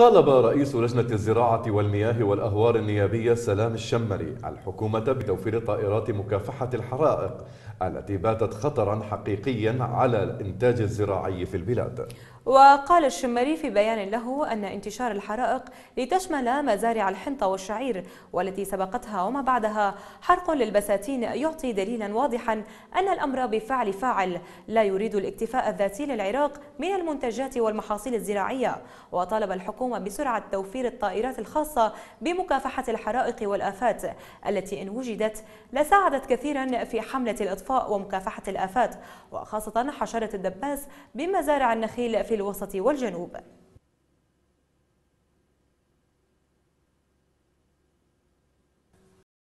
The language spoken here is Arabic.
طالب رئيس لجنة الزراعة والمياه والأهوار النيابية سلام الشمري الحكومة بتوفير طائرات مكافحة الحرائق التي باتت خطرا حقيقيا على الإنتاج الزراعي في البلاد وقال الشمري في بيان له أن انتشار الحرائق لتشمل مزارع الحنطة والشعير والتي سبقتها وما بعدها حرق للبساتين يعطي دليلا واضحا أن الأمر بفعل فاعل لا يريد الاكتفاء الذاتي للعراق من المنتجات والمحاصيل الزراعية وطالب الحكومة تقوم بسرعة توفير الطائرات الخاصة بمكافحة الحرائق والآفات التي إن وجدت لساعدت كثيرا في حملة الإطفاء ومكافحة الآفات وخاصة حشرة الدباس بمزارع النخيل في الوسط والجنوب